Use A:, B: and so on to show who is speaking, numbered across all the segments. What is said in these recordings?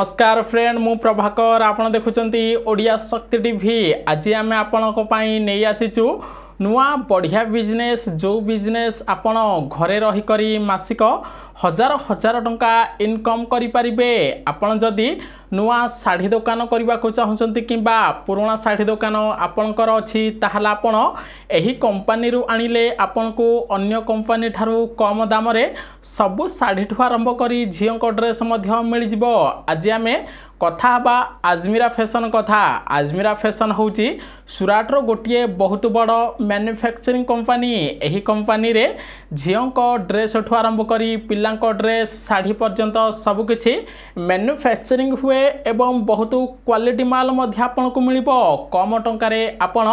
A: নমস্কার ফ্রেন্ড মু প্রভাকর আপনার দেখুম ওড়িয়া শক্তি টিভি আজ আমি আপনার নেই আসিছু নূয়া বঢ়িয়া বিজনেস যে বিজনেস আপনার ঘরে রহিকরি মাসিক হাজার হাজার টঙ্কা ইনকম করে পারে আপনার যদি নূয়া শাড়ি দোকান করা চাহুমান কিংবা পুরোনা শাড়ি দোকান আপনার অছি তাহলে আপনার এই কোম্পানি আনলে আপনার অন্য কোম্পানি ঠার কম দামে সবু শাড়ি ঠু আরম্ভ করে ঝিউক ড্রেস মিলিযোগ আজ আমি কথা হবা আজমিরা ফ্যাশন কথা আজমিরা ফ্যাশন হচ্ছে সুরাটর গোটিয়ে বহুত বড় ম্যানুফ্যাকচরিং কোম্পানি এই কোম্পানি ঝিউক ড্রেস ঠু আরম্ভ করে পিলা ତାଙ୍କ ଡ୍ରେସ୍ ଶାଢ଼ୀ ପର୍ଯ୍ୟନ୍ତ ସବୁକିଛି ମ୍ୟାନୁଫ୍ୟାକ୍ଚରିଂ ହୁଏ ଏବଂ ବହୁତ କ୍ୱାଲିଟି ମାଲ୍ ମଧ୍ୟ ଆପଣଙ୍କୁ ମିଳିବ କମ୍ ଟଙ୍କାରେ ଆପଣ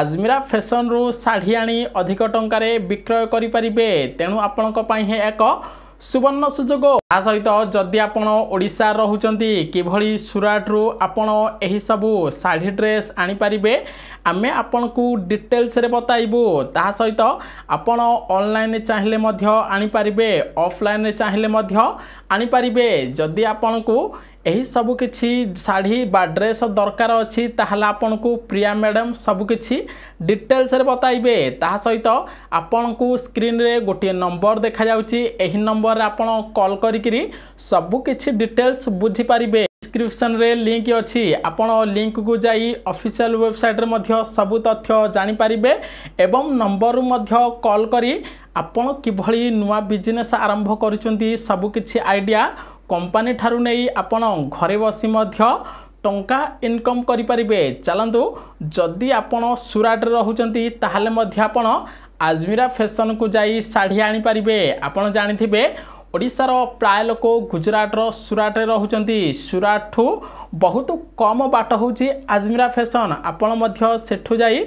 A: ଆଜମିରା ଫ୍ୟାସନ୍ରୁ ଶାଢ଼ୀ ଆଣି ଅଧିକ ଟଙ୍କାରେ ବିକ୍ରୟ କରିପାରିବେ ତେଣୁ ଆପଣଙ୍କ ପାଇଁ ଏକ ସୁବର୍ଣ୍ଣ ସୁଯୋଗ ତା ସହିତ ଯଦି ଆପଣ ଓଡ଼ିଶା ରହୁଛନ୍ତି କିଭଳି ସୁରାଟରୁ ଆପଣ ଏହିସବୁ ଶାଢ଼ୀ ଡ୍ରେସ୍ ଆଣିପାରିବେ ଆମେ ଆପଣଙ୍କୁ ଡିଟେଲ୍ସରେ ବତାଇବୁ ତାହା ସହିତ ଆପଣ ଅନଲାଇନ୍ରେ ଚାହିଁଲେ ମଧ୍ୟ ଆଣିପାରିବେ ଅଫ୍ଲାଇନ୍ରେ ଚାହିଁଲେ ମଧ୍ୟ ଆଣିପାରିବେ ଯଦି ଆପଣଙ୍କୁ ଏହିସବୁ କିଛି ଶାଢ଼ୀ ବା ଡ୍ରେସ୍ ଦରକାର ଅଛି ତାହେଲେ ଆପଣଙ୍କୁ ପ୍ରିୟା ମ୍ୟାଡ଼ାମ୍ ସବୁକିଛି ଡିଟେଲ୍ସରେ ବତାଇବେ ତାହା ସହିତ ଆପଣଙ୍କୁ ସ୍କ୍ରିନ୍ରେ ଗୋଟିଏ ନମ୍ବର ଦେଖାଯାଉଛି ଏହି ନମ୍ବରରେ ଆପଣ କଲ୍ କରିକିରି ସବୁକିଛି ଡିଟେଲ୍ସ ବୁଝିପାରିବେ ଡିସ୍କ୍ରିପସନ୍ରେ ଲିଙ୍କ୍ ଅଛି ଆପଣ ଲିଙ୍କ୍କୁ ଯାଇ ଅଫିସିଆଲ୍ ୱେବସାଇଟ୍ରେ ମଧ୍ୟ ସବୁ ତଥ୍ୟ ଜାଣିପାରିବେ ଏବଂ ନମ୍ବରରୁ ମଧ୍ୟ କଲ୍ କରି ଆପଣ କିଭଳି ନୂଆ ବିଜନେସ୍ ଆରମ୍ଭ କରୁଛନ୍ତି ସବୁକିଛି ଆଇଡ଼ିଆ କମ୍ପାନୀ ଠାରୁ ନେଇ ଆପଣ ଘରେ ବସି ମଧ୍ୟ ଟଙ୍କା ଇନକମ୍ କରିପାରିବେ ଚାଲନ୍ତୁ ଯଦି ଆପଣ ସୁରାଟରେ ରହୁଛନ୍ତି ତାହେଲେ ମଧ୍ୟ ଆପଣ ଆଜମିରା ଫ୍ୟାସନ୍କୁ ଯାଇ ଶାଢ଼ୀ ଆଣିପାରିବେ ଆପଣ ଜାଣିଥିବେ ଓଡ଼ିଶାର ପ୍ରାୟ ଲୋକ ଗୁଜୁରାଟର ସୁରାଟରେ ରହୁଛନ୍ତି ସୁରାଟଠୁ ବହୁତ କମ୍ ବାଟ ହେଉଛି ଆଜମିରା ଫ୍ୟାସନ୍ ଆପଣ ମଧ୍ୟ ସେଠୁ ଯାଇ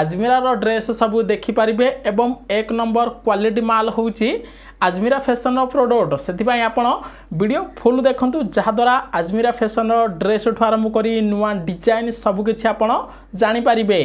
A: ଆଜମିରାର ଡ୍ରେସ୍ ସବୁ ଦେଖିପାରିବେ ଏବଂ ଏକ ନମ୍ବର କ୍ୱାଲିଟି ମାଲ୍ ହେଉଛି ଆଜମିରା ଫ୍ୟାସନ୍ର ପ୍ରଡ଼କ୍ଟ ସେଥିପାଇଁ ଆପଣ ଭିଡ଼ିଓ ଫୁଲ୍ ଦେଖନ୍ତୁ ଯାହାଦ୍ୱାରା ଆଜମିରା ଫ୍ୟାସନ୍ର ଡ୍ରେସ୍ଠୁ ଆରମ୍ଭ କରି ନୂଆ ଡିଜାଇନ୍ ସବୁକିଛି ଆପଣ ଜାଣିପାରିବେ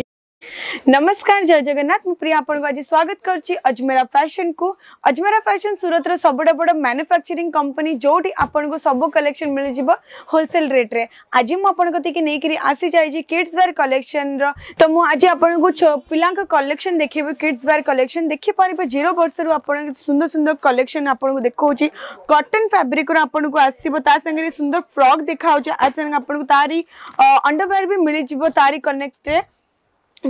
A: नमस्कार जय जगन्नाथ प्रिया आप आज स्वागत करुच्ची अजमेरा फैशन को
B: अजमेरा फैशन सूरत सबुठ बड़ मानुफैक्चरिंग कंपनी जो आपको सब कलेक्शन मिल जाए होलसेल रेट रे आज मुझे नहीं आसी जाइए किड्स वेयर कलेक्शन रो मुझे आपको पिला कलेक्शन देखिए किड्स वेयर कलेक्शन देखिपर जीरो वर्ष रू आप सुंदर सुंदर कलेक्शन आपको देखा कटन फैब्रिक रुक आसंगे सुंदर फ्रक देखा आज आपको तारी अंडरवेयर भी मिल जाव तारी कनेक्ट्रे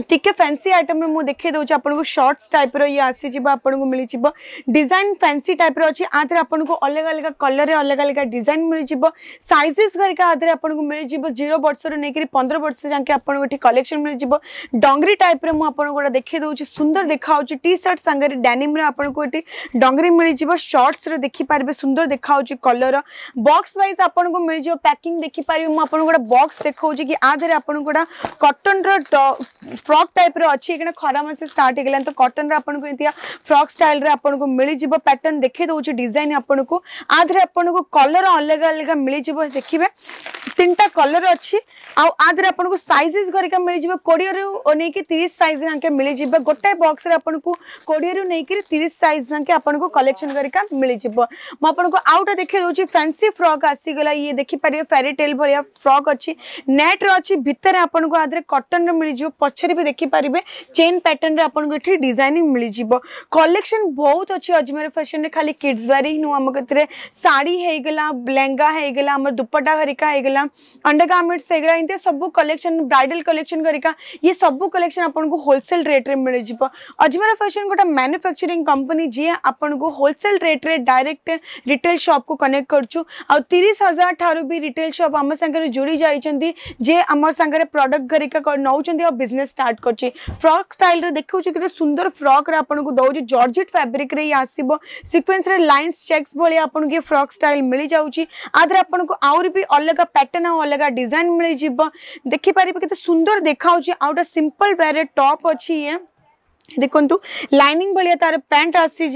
B: टिके फैंसी आइटम में मुझे देखे दूसरी आपको सर्ट्स टाइप रे आसी मिल जाव डिजाइन फैंसी टाइप रही आ आपको अलग अलग कलर अलग अलग डिजाइन मिल जाव सैजेस घरिका आधे आपको मिल जाव जीरो वर्ष रू नहीं पंद्रह वर्ष जाके आपको कलेक्शन मिल जाव डंगरी टाइप रुपये देखे दूसरी सुंदर देखा टी सर्ट सागर डेनिम आपको ये डंगरी मिल जाव सर्ट्स देखिपारे सुंदर देखा कलर बक्स वाइज आपको मिल जाव पैकिंग देखिपर मुझे गोटे बक्स देखा कि आधे आपको कटन र फ्रक टाइप रही खरा मस स्टार्ट हो तो कटन आपको फ्रक स्टाइल आपको मिल जाव पैटर्न देखे दौर डिजाइन आपको आधे आपको कलर अलग अलग मिल जाए देखिए तीन टा कलर अच्छी आधे आपको सैजेस घर का मिल जाए कोड़े रू नहीं तीस सैज जाके मिल जाए गोटे बक्स को कोड़े रू नहीं तीस सैज जाके आपको कलेक्शन करा मिल जाए मुझे देखे दूसरी फैंसी फ्रक आसगला ये देखिपर फेरीटेल भाया फ्रक अच्छी नेट्र अच्छी भितर आपको आधे कटन रिल जाए पचर भी देखिपर चेन पैटर्न आपको ये डिजाइन मिल जाए कलेक्शन बहुत अच्छी अजमेर फैशन रे खाली किड्स बारे ही नुह आम कथे शाढ़ी होगा लेंगा होगा आम दुपटा हरिका होगा अंडर गार्मेंट्स एगुड़ा सब कलेक्शन ब्राइडल कलेक्शन करिका ये सब कलेक्शन आपको होलसेल रेट्रे मिल अजमेर फैशन गोटे मैन्युफैक्चरिंग कंपनी जी आपको होलसेल रेट्रे डायरेक्ट रिटेल सप को कनेक्ट करुचु आ तीस हजार ठार भी रिटेल सप आम सागर जोड़ी जाइए जे आम सागर प्रडक्ट करिका नौ बिजनेस स्टार्ट कर फ्रक स्टाइल देखा कितने सुंदर फ्रक आपको दौर जर्जेट फैब्रिक रे आसब सिक्वेन्स लाइन्स चेक्स भाई आपको ये फ्रक स्टाइल मिल जाऊँ आदर आपको आहरी भी अलग पैटर्न पैटर्न अलग डिजाइन मिल जाव देखिपर कितने सुंदर देखा आउ सिंपल वेयर टॉप अच्छी देखो लाइनिंग भाया तार पैंट आसीज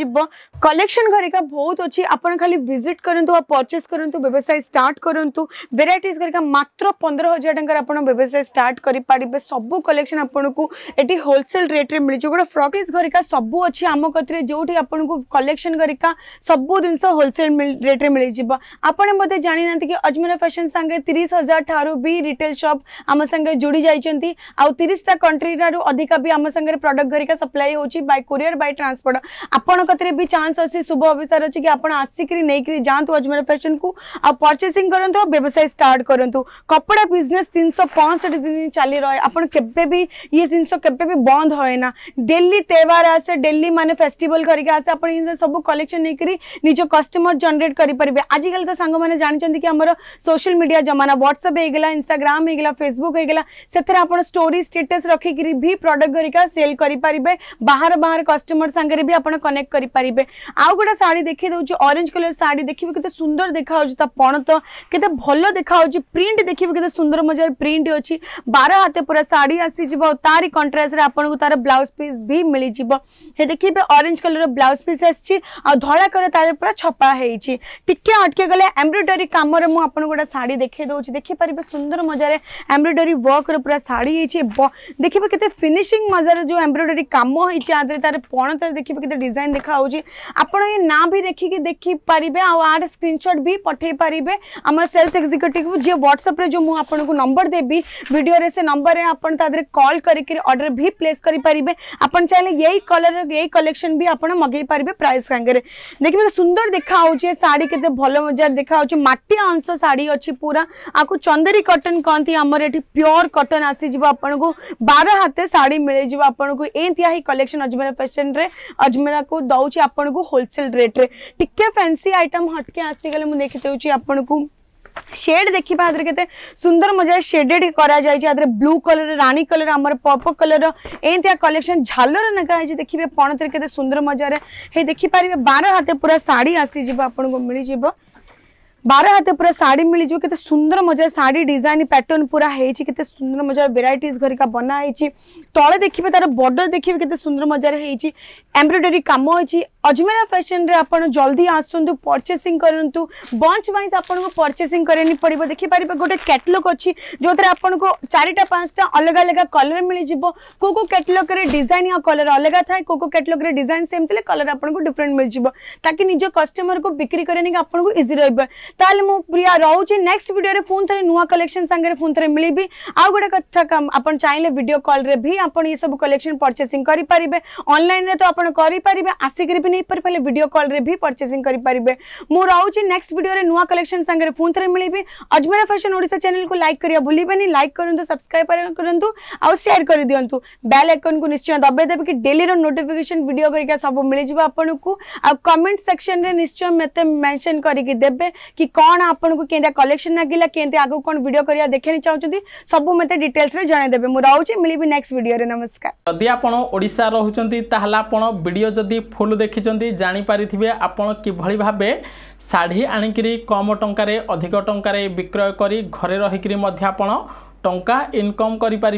B: कलेक्शन घरिका बहुत अच्छी आपड़ खाली भिजिट करूँ परचेज करूँ व्यवसाय स्टार्ट करूँ भेरइट घरिका मात्र पंद्रह हजार टकर व्यवसाय स्टार्ट करेंगे सब कलेक्शन आपको ये होलसेल रेट्रे जाए गोटे फ्रक घरिका सब अच्छी आम कथे जो आपको कलेक्शन घरिका सब जिन होलसेल रेट्रे मिल जाए आप जानी ना कि अजमेरा फैशन सांगे तीस हजार ठारू भी रिटेल सप आम सागे जोड़ी जाती आउ तीसटा कंट्री अधिका भी आम सागर प्रडक्ट घरिका सप्लाई होची बाय कुरियर बाय ट्रांसपोर्ट आपण कतरे भी चांस अछि शुभ अवसर अछि कि आपण आसिकरी नेकरी जानतु अजमेर फैशन को आ परचेसिंग करंतु व्यवसाय स्टार्ट करंतु कपड़ा बिजनेस 365 दिन चली रहे आपण केबे भी ये जिंस केबे भी बंद होए ना डेली त्यौहार आसे डेली माने फेस्टिवल करके आसे आपण इन सब कलेक्शन नेकरी निजो कस्टमर जनरेट करि परिबे आजिकल तो सांग माने जानचंती कि हमर सोशल मीडिया जमाना व्हाट्सएप हे गेला इंस्टाग्राम हे गेला फेसबुक हे गेला सेथरे आपण स्टोरी स्टेटस रखी भी प्रोडक्ट घरिका सेल करि परिबे करेंगे बाहर बाहर कस्टमर सांगे भी आज कनेक्ट करेंगे आउ गोटे शाढ़ी देखिए अरेज कलर शाढ़ी देखिए कितने सुंदर देखा पण तो कितने भल देखा प्रिंट देखिए कितने सुंदर मजार प्रिंट अच्छी बार हाथ पूरा शाढ़ी आसीज तार कंट्रास्ट आपको तार ब्लाउज पीस भी मिल जाए देखिए अरेज कलर ब्लाउज पीस आला कलर तार पूरा छपा है टिके अटके गले एम्ब्रोडरी कम गोटे शाढ़ी देखे दूसरी पारे सुंदर मजार एम्ब्रोडरी वर्क रूरा शाढ़ी देखिए कितने फिनिशिंग मजार जो एम्ब्रोडरी कम हो तार पण तर देखिए डिजाइन देखा आपड़ ना भी देखिक देखिपारे आर स्क्रीनशट भी पठे पारे आम सेल्स एक्जिक्यूटिव जी ह्वाट्सअप्रे जो मुझे नंबर देवी भिडियो से नंबर में आपरे कल करडर भी प्लेस करेंगे आप चाहिए यही कलर यही कलेक्शन भी आप मगे पारे प्राइस सांगे देखिए सुंदर देखा शाढ़ी के भल मजार देखा मटी अंश शाढ़ी अच्छी पूरा आपको चंदेरी कटन कहती आमर प्योर कटन आसीज आपन बार हाथ शाढ़ी मिल जाए आपको एंती ही कलेक्शन अजमेरा फैशन रे अजमेरा को दौची आपन को होलसेल रे टिके फैंसी आइटम हटके आसी गले मु देखि देउची आपन को शेड देखा आदर के सुंदर मजा शेडेड करा कर ब्लू कलर रानी कलर आम पर्पल कलर एमती कलेक्शन झालर नगाई देखिए पणतर के सुंदर मजार देखिपारे बार हाथ पूरा शाढ़ी आसीज आपको मिल जाए बार हाथ पूरा शाढ़ी जाए जाते सुंदर मजार शाढ़ी डिजाइन पैटर्न पूरा होते सुंदर मजार भेरइट घर का बनाई तले देखिए तार बर्डर देखिए कितने सुंदर मजार होती कम होती अजमेरा फैशन रे आप जल्दी आसतु परचेसींग करूँ बंच वाइज आपको परचेसींग करनी पड़े देखिपर गोटे कैटलग अच्छी जो थे आपको चारिटा पाँचटा अलग अलग कलर मिल जाए कौ कैटलग डिजाइन आ कलर अलग थाए कौ कैटलग डिजाइन सेम थे कलर आपको डिफरेन्ट मिल जाए ताकि निज कस्टमर को बिक्री करेंगे रही है ताले मु प्रिया रहूँ नेक्स्ट भिडियो पुणे थे नुआ कलेक्शन सागर फोन थे मिली आउ गोटे कथा आप चाहिए भिड कल भी आप सब कलेक्शन परचेसींग करेंगे अनलाइन तो आप करेंगे आसिक भी नहीं पारे भिड कल भी परचेसींग करेंगे मुझे रोचे नेक्स्ट भिडियो नुआ कलेक्शन सागर फोन थे मिली अजमेरा फैशन ओडा चेल को लाइक करा भूलें लाइक करूँ सब्सक्राइब करूँ आउ सेयर कर दिंतु बेल आइकन को निश्चय दबाइदेवे कि डेली नोटिफिकेशन भिड करके सब मिल जाए आपको आ कमेंट सेक्शन में निश्चय मत मेनसन करके देते कि कौन आपन को केंद्र कलेक्शन लगे केंद्र आगे कौन भिड करा देखने चाहते सब मत डिटेल्स जनईदे मुझे मिली नेक्स्ट भिडियो
A: नमस्कार जदि आप ओडा रोचान आप भिड जदि फुल देखी जापारि आपड़ किभली भाव ଶାଢ଼ୀ ଆଣିକିରି କମ୍ ଟଙ୍କାରେ ଅଧିକ ଟଙ୍କାରେ ବିକ୍ରୟ କରି ଘରେ ରହିକିରି ମଧ୍ୟ ଆପଣ ଟଙ୍କା ଇନକମ୍ କରିପାରିବେ